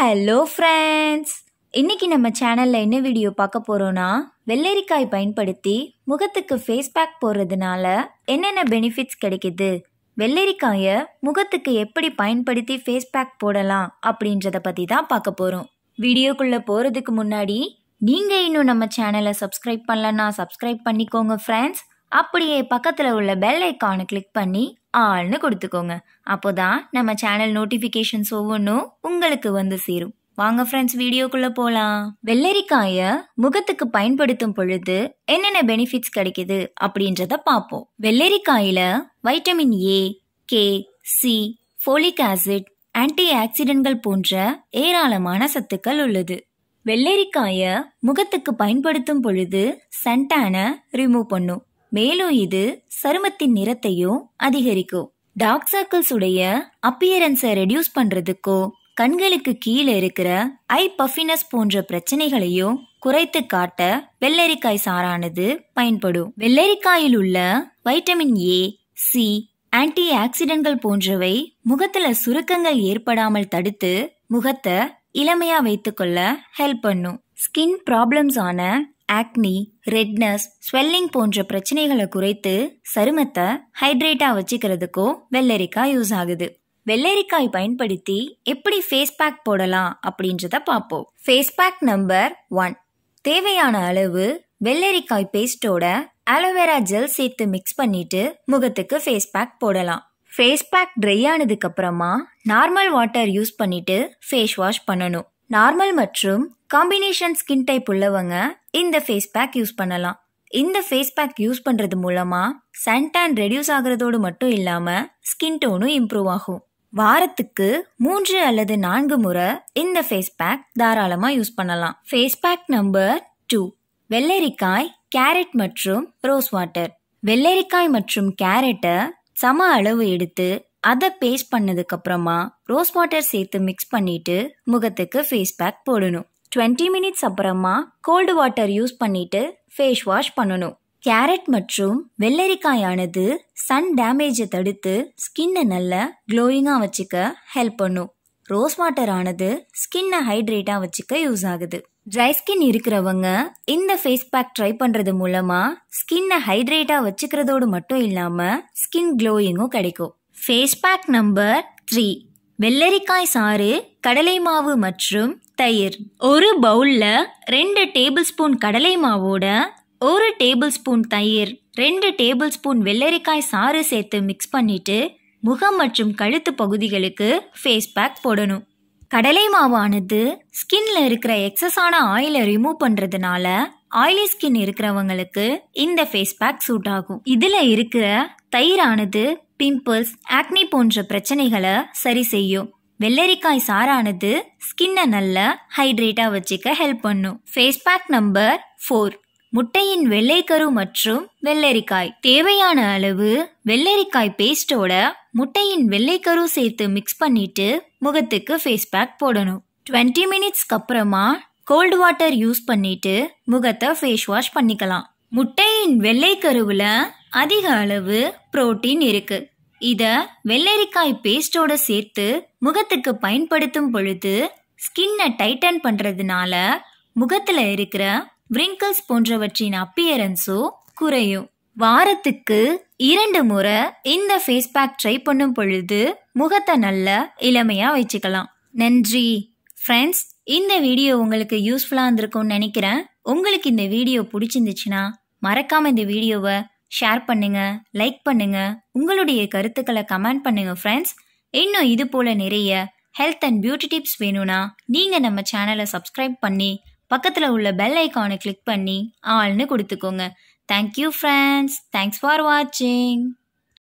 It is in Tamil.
ஹலோ ஃப்ரெண்ட்ஸ் இன்றைக்கி நம்ம சேனலில் என்ன வீடியோ பார்க்க போகிறோன்னா வெள்ளரிக்காய் பயன்படுத்தி முகத்துக்கு ஃபேஸ் பேக் போடுறதுனால என்னென்ன பெனிஃபிட்ஸ் கிடைக்கிது வெள்ளரிக்காயை முகத்துக்கு எப்படி பயன்படுத்தி ஃபேஸ் பேக் போடலாம் அப்படின்றத பற்றி தான் பார்க்க போகிறோம் வீடியோக்குள்ளே போகிறதுக்கு முன்னாடி நீங்கள் இன்னும் நம்ம சேனலை சப்ஸ்கிரைப் பண்ணலன்னா சப்ஸ்கிரைப் பண்ணிக்கோங்க ஃப்ரெண்ட்ஸ் அப்படியே பக்கத்தில் உள்ள பெல் ஐக்கானை கிளிக் பண்ணி ஆள்னு கொடுத்துக்கோங்க அப்போதான் தான் நம்ம சேனல் நோட்டிஃபிகேஷன்ஸ் ஒவ்வொன்றும் உங்களுக்கு வந்து சேரும் வாங்க ஃப்ரெண்ட்ஸ் வீடியோக்குள்ள போலாம் வெள்ளரிக்காய முகத்துக்கு பயன்படுத்தும் பொழுது என்னென்ன பெனிஃபிட்ஸ் கிடைக்குது அப்படின்றத பார்ப்போம் வெள்ளரிக்காயில vitamin A K C folic acid anti ஆக்சிடென்ட்கள் போன்ற ஏராளமான சத்துக்கள் உள்ளது வெள்ளரிக்காய முகத்துக்கு பயன்படுத்தும் பொழுது சன்டான ரிமூவ் பண்ணும் மேலும் இது சருமத்தின் நிறத்தையும் அதிகரிக்கும் டார்க் சர்க்கிள்ஸ் உடைய அப்பியரன்ஸை ரெடியூஸ் பண்றதுக்கோ கண்களுக்கு கீழே இருக்கிற ஐ பஃபினஸ் போன்ற பிரச்சனைகளையும் குறைத்து காட்ட வெள்ளரிக்காய் சாரானது பயன்படும் வெள்ளரிக்காயில் உள்ள வைட்டமின் ஏ சி ஆன்டி ஆக்சிடென்ட்கள் போன்றவை முகத்துல சுருக்கங்கள் ஏற்படாமல் தடுத்து முகத்தை இளமையா வைத்துக்கொள்ள ஹெல்ப் பண்ணும் ஸ்கின் ப்ராப்ளம்ஸ் ஆன ஆக்னி ரெட்னஸ் ஸ்வெல்லிங் போன்ற பிரச்சனைகளை குறைத்து சருமத்தை ஹைட்ரேட்டா வச்சுக்கிறதுக்கோ வெள்ளரிக்காய் யூஸ் ஆகுது வெள்ளரிக்காய் பயன்படுத்தி எப்படி ஃபேஸ் பேக் போடலாம் அப்படின்றத பார்ப்போம் ஃபேஸ் பேக் நம்பர் ஒன் தேவையான அளவு வெள்ளரிக்காய் பேஸ்டோட அலோவேரா ஜெல் சேர்த்து மிக்ஸ் பண்ணிட்டு முகத்துக்கு ஃபேஸ் பேக் போடலாம் ஃபேஸ் பேக் ட்ரை ஆனதுக்கு அப்புறமா நார்மல் வாட்டர் யூஸ் பண்ணிட்டு ஃபேஸ் வாஷ் பண்ணணும் நார்மல் மற்றும் காம்பினேஷன் ஸ்கின் டைப் உள்ளவங்க இந்த ஃபேஸ் பேக் யூஸ் பண்ணலாம் இந்த ஃபேஸ் பேக் யூஸ் பண்ணுறது மூலமாக சன்டேன் ரெடியூஸ் ஆகிறதோடு மட்டும் இல்லாமல் ஸ்கின் டோனும் இம்ப்ரூவ் ஆகும் வாரத்துக்கு மூன்று அல்லது நான்கு முறை இந்த ஃபேஸ் பேக் தாராளமாக யூஸ் பண்ணலாம் ஃபேஸ் பேக் நம்பர் டூ வெள்ளரிக்காய் கேரட் மற்றும் ரோஸ் வாட்டர் வெள்ளரிக்காய் மற்றும் கேரட்டை சம அளவு எடுத்து அதை பேஸ்ட் பண்ணதுக்கப்புறமா ரோஸ் வாட்டர் சேர்த்து மிக்ஸ் பண்ணிவிட்டு முகத்துக்கு ஃபேஸ் பேக் போடணும் டுவெண்ட்டி மினிட்ஸ் அப்புறமா கோல்டு வாட்டர் யூஸ் பண்ணிவிட்டு ஃபேஸ் வாஷ் பண்ணணும் கேரட் மற்றும் வெள்ளரிக்காயானது சன் டேமேஜை தடுத்து ஸ்கின்னை நல்ல க்ளோயிங்காக வச்சுக்க ஹெல்ப் பண்ணும் ரோஸ் வாட்டர் ஆனது ஸ்கின்னை ஹைட்ரேட்டாக வச்சுக்க யூஸ் ஆகுது ட்ரை ஸ்கின் இருக்கிறவங்க இந்த ஃபேஸ் பேக் ட்ரை பண்ணுறது மூலமாக ஸ்கின்னை ஹைட்ரேட்டாக வச்சுக்கிறதோடு மட்டும் இல்லாமல் ஸ்கின் க்ளோயிங்கும் கிடைக்கும் ஃபேஸ் பேக் நம்பர் த்ரீ வெள்ளரிக்காய் சாறு கடலை மாவு மற்றும் தயிர் ஒரு பவுலில் ரெண்டு டேபிள் ஸ்பூன் கடலை மாவோட ஒரு டேபிள் ஸ்பூன் தயிர் ரெண்டு டேபிள் ஸ்பூன் வெள்ளரிக்காய் சாறு சேர்த்து மிக்ஸ் பண்ணிட்டு முகம் மற்றும் கழுத்து பகுதிகளுக்கு ஃபேஸ் பேக் போடணும் கடலை மாவானது ஸ்கின்ல இருக்கிற எக்ஸஸான ஆயிலை ரிமூவ் பண்ணுறதுனால ஆயிலி ஸ்கின் இருக்கிறவங்களுக்கு இந்த ஃபேஸ் பேக் சூட் ஆகும் இதில் இருக்கிற தயிரானது பிம்பிள்ஸ் ஆக்னி போன்ற பிரச்சனைகளை சரி செய்யும் வெள்ளரிக்காய் சாரானது ஸ்கின்னை நல்ல ஹைட்ரேட்டாக வச்சுக்க ஹெல்ப் பண்ணும் ஃபேஸ் பேக் நம்பர் ஃபோர் முட்டையின் வெள்ளைக்கரு மற்றும் வெள்ளரிக்காய் தேவையான அளவு வெள்ளரிக்காய் பேஸ்டோட முட்டையின் வெள்ளைக்கரு சேர்த்து மிக்ஸ் பண்ணிட்டு முகத்துக்கு ஃபேஸ் பேக் போடணும் டுவெண்ட்டி மினிட்ஸ்க்கு அப்புறமா கோல்டு வாட்டர் யூஸ் பண்ணிட்டு முகத்தை ஃபேஸ் வாஷ் பண்ணிக்கலாம் முட்டையின் வெள்ளைக்கருவில் அதிக அளவு புரோட்டீன் இருக்கு இத வெள்ளரிக்காய் பேஸ்டோட சேர்த்து முகத்துக்கு பயன்படுத்தும் பொழுது ஸ்கின்னை டைட்டன் பண்றதுனால முகத்துல இருக்கிற விரிங்கிள்ஸ் போன்றவற்றின் அப்பியரன்ஸோ குறையும் வாரத்துக்கு இரண்டு முறை இந்த ஃபேஸ் பேக் ட்ரை பண்ணும் பொழுது முகத்தை நல்ல இளமையா வச்சுக்கலாம் நன்றி ஃப்ரெண்ட்ஸ் இந்த வீடியோ உங்களுக்கு யூஸ்ஃபுல்லாக இருந்திருக்கும்னு நினைக்கிறேன் உங்களுக்கு இந்த வீடியோ பிடிச்சிருந்துச்சுன்னா மறக்காம இந்த வீடியோவை ஷேர் பண்ணுங்க லைக் பண்ணுங்க உங்களுடைய கருத்துக்களை கமெண்ட் பண்ணுங்க ஃப்ரெண்ட்ஸ் இன்னும் இது போல நிறைய ஹெல்த் அண்ட் பியூட்டி டிப்ஸ் வேணும்னா நீங்கள் நம்ம சேனலை சப்ஸ்கிரைப் பண்ணி பக்கத்தில் உள்ள பெல் ஐக்கானை கிளிக் பண்ணி ஆள்னு கொடுத்துக்கோங்க தேங்க்யூ ஃப்ரெண்ட்ஸ் தேங்க்ஸ் ஃபார் வாட்சிங்